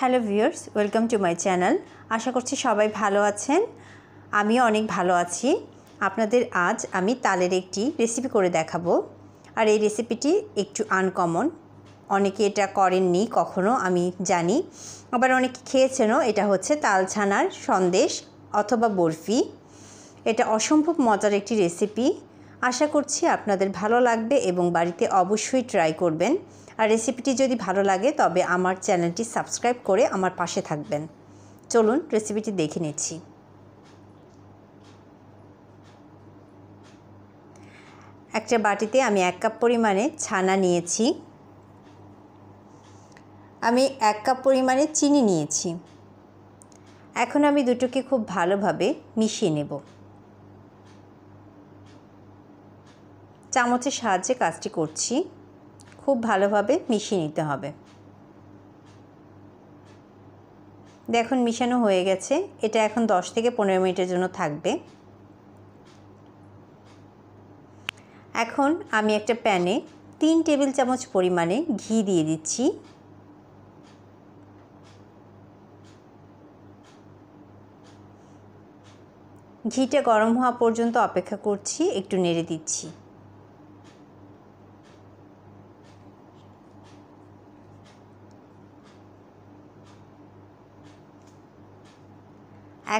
hello viewers welcome to my channel আশা করছি সবাই ভালো আছেন আমিও অনেক ভালো আছি আপনাদের আজ আমি তালের একটি রেসিপি করে দেখাবো আর এই রেসিপিটি একটু আনকমন অনেকে এটা করেননি কখনো আমি জানি আবার অনেকে খেয়েছেনও এটা হচ্ছে তাল ছানার সন্দেশ অথবা বরফি এটা অসম্ভব মজার একটি রেসিপি আশা করছি আপনাদের ভালো লাগবে এবং বাড়িতে অবশ্যই ট্রাই করবেন আর রেসিপিটি যদি ভালো লাগে তবে আমার চ্যানেলটি সাবস্ক্রাইব করে আমার পাশে থাকবেন চলুন রেসিপিটি দেখে নেছি একটা বাটিতে আমি এক কাপ পরিমাণে ছানা নিয়েছি আমি এক কাপ পরিমাণে চিনি নিয়েছি এখন আমি দুটোকে খুব ভালোভাবে মিশিয়ে নেব চামচের সাহায্যে কাজটি করছি খুব ভালোভাবে মিশিয়ে নিতে হবে দেখুন মিশানো হয়ে গেছে এটা এখন দশ থেকে পনেরো মিনিটের জন্য থাকবে এখন আমি একটা প্যানে তিন টেবিল চামচ পরিমাণে ঘি দিয়ে দিচ্ছি ঘিটা গরম হওয়া পর্যন্ত অপেক্ষা করছি একটু নেড়ে দিচ্ছি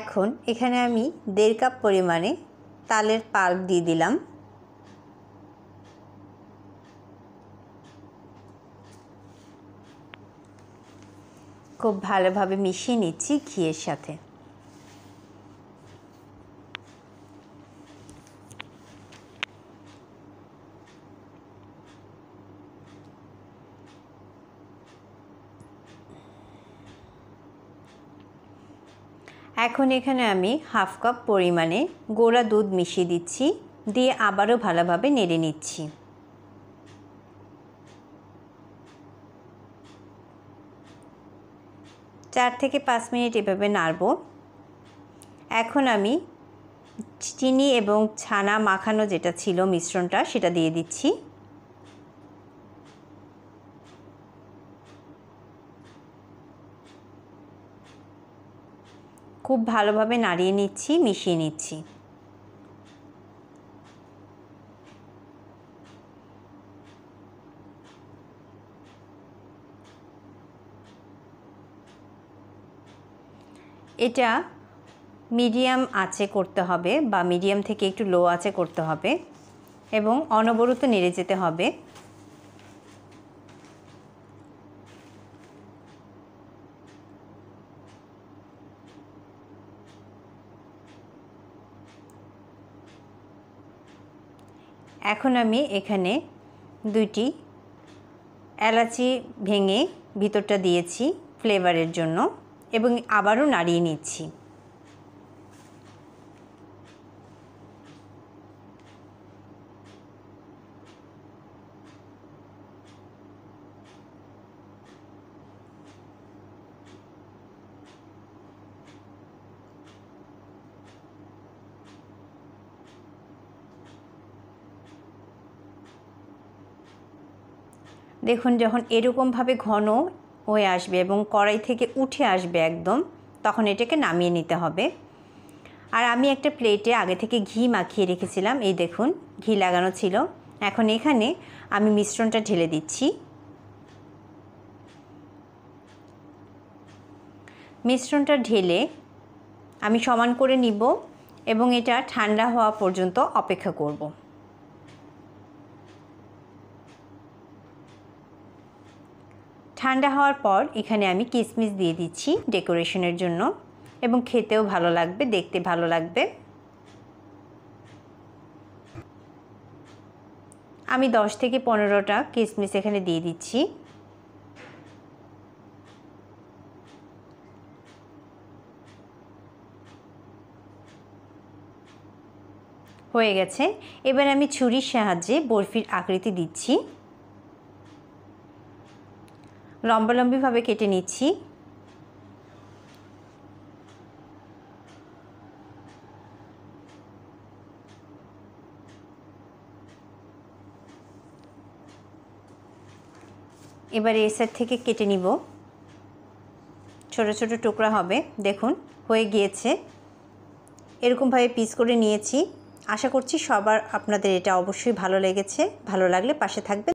এখন এখানে আমি দেড় কাপ পরিমাণে তালের পাল্প দিয়ে দিলাম খুব ভালোভাবে মিশিয়ে নিচ্ছি ঘিয়ের সাথে এখন এখানে আমি হাফ কাপ পরিমাণে গোড়া দুধ মিশিয়ে দিচ্ছি দিয়ে আবারও ভালোভাবে নেড়ে নিচ্ছি চার থেকে পাঁচ মিনিট এভাবে নাড়ব এখন আমি চিনি এবং ছানা মাখানো যেটা ছিল মিশ্রণটা সেটা দিয়ে দিচ্ছি খুব ভালোভাবে নাড়িয়ে নিচ্ছি মিশিয়ে নিচ্ছি এটা মিডিয়াম আছে করতে হবে বা মিডিয়াম থেকে একটু লো আছে করতে হবে এবং অনবরত নেড়ে যেতে হবে এখন আমি এখানে দুইটি এলাচি ভেঙে ভিতরটা দিয়েছি ফ্লেভারের জন্য এবং আবারও নাড়িয়ে নিচ্ছি দেখুন যখন এরকমভাবে ঘন হয়ে আসবে এবং কড়াই থেকে উঠে আসবে একদম তখন এটাকে নামিয়ে নিতে হবে আর আমি একটা প্লেটে আগে থেকে ঘি মাখিয়ে রেখেছিলাম এই দেখুন ঘি লাগানো ছিল এখন এখানে আমি মিশ্রণটা ঢেলে দিচ্ছি মিশ্রণটা ঢেলে আমি সমান করে নিব এবং এটা ঠান্ডা হওয়া পর্যন্ত অপেক্ষা করব ঠান্ডা হওয়ার পর এখানে আমি কিসমিস দিয়ে দিচ্ছি ডেকোরেশনের জন্য এবং খেতেও ভালো লাগবে দেখতে ভালো লাগবে আমি দশ থেকে পনেরোটা কিসমিস এখানে দিয়ে দিচ্ছি হয়ে গেছে এবার আমি ছুরির সাহায্যে বরফির আকৃতি দিচ্ছি লম্বালম্বিভাবে কেটে নিচ্ছি এবারে এসার থেকে কেটে নিব ছোট ছোট টুকরা হবে দেখুন হয়ে গিয়েছে এরকমভাবে পিস করে নিয়েছি আশা করছি সবার আপনাদের এটা অবশ্যই ভালো লেগেছে ভালো লাগলে পাশে থাকবে